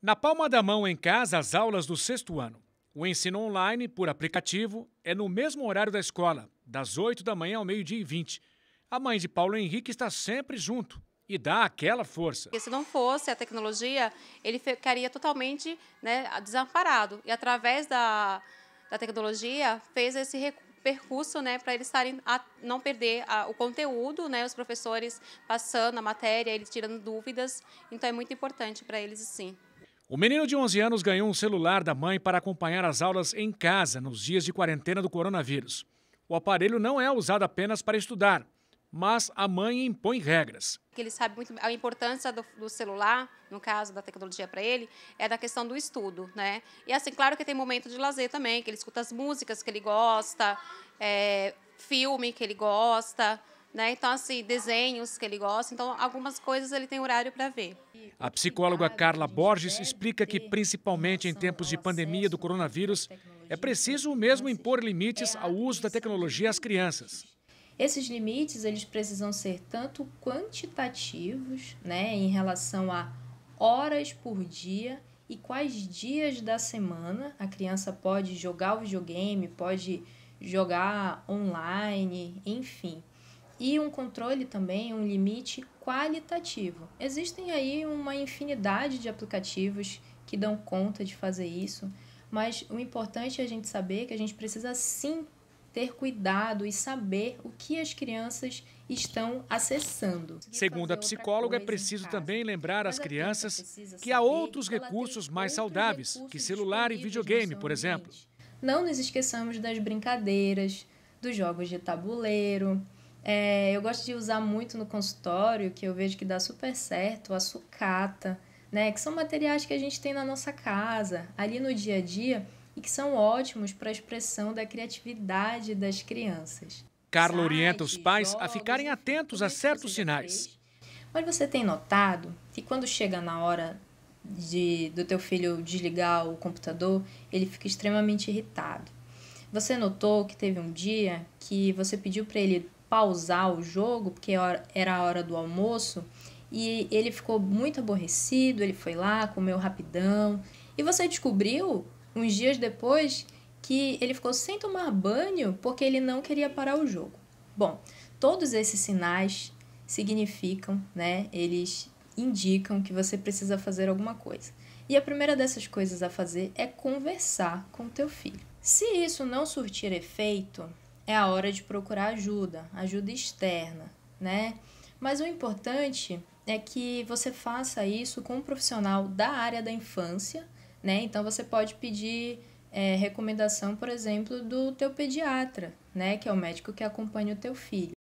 Na palma da mão em casa, as aulas do sexto ano. O ensino online, por aplicativo, é no mesmo horário da escola, das 8 da manhã ao meio-dia e 20. A mãe de Paulo Henrique está sempre junto e dá aquela força. se não fosse a tecnologia, ele ficaria totalmente né, desamparado. E através da, da tecnologia, fez esse percurso, né, para eles estarem a não perder a, o conteúdo, né, os professores passando a matéria, eles tirando dúvidas. Então é muito importante para eles, sim. O menino de 11 anos ganhou um celular da mãe para acompanhar as aulas em casa nos dias de quarentena do coronavírus. O aparelho não é usado apenas para estudar, mas a mãe impõe regras. Ele sabe muito a importância do, do celular, no caso da tecnologia para ele, é da questão do estudo, né? E assim, claro que tem momento de lazer também, que ele escuta as músicas que ele gosta, é, filme que ele gosta. Né? Então, assim, desenhos que ele gosta. Então, algumas coisas ele tem horário para ver. A psicóloga Carla Borges explica que, principalmente em tempos de pandemia do coronavírus, é preciso mesmo impor limites ao uso da tecnologia às crianças. Esses limites eles precisam ser tanto quantitativos, né, em relação a horas por dia e quais dias da semana a criança pode jogar o videogame, pode jogar online, enfim e um controle também, um limite qualitativo. Existem aí uma infinidade de aplicativos que dão conta de fazer isso, mas o importante é a gente saber que a gente precisa sim ter cuidado e saber o que as crianças estão acessando. Segundo a psicóloga, é preciso também lembrar às crianças que há outros recursos mais saudáveis recursos que celular e videogame, por exemplo. Não nos esqueçamos das brincadeiras, dos jogos de tabuleiro, é, eu gosto de usar muito no consultório, que eu vejo que dá super certo, a sucata, né? Que são materiais que a gente tem na nossa casa, ali no dia a dia, e que são ótimos para a expressão da criatividade das crianças. Carla orienta os pais jogos, a ficarem atentos a certos sinais. Mas você tem notado que quando chega na hora de, do teu filho desligar o computador, ele fica extremamente irritado. Você notou que teve um dia que você pediu para ele pausar o jogo, porque era a hora do almoço, e ele ficou muito aborrecido, ele foi lá, comeu rapidão. E você descobriu, uns dias depois, que ele ficou sem tomar banho porque ele não queria parar o jogo. Bom, todos esses sinais significam, né? Eles indicam que você precisa fazer alguma coisa. E a primeira dessas coisas a fazer é conversar com o teu filho. Se isso não surtir efeito, é a hora de procurar ajuda, ajuda externa, né? Mas o importante é que você faça isso com um profissional da área da infância, né? Então você pode pedir é, recomendação, por exemplo, do teu pediatra, né? Que é o médico que acompanha o teu filho.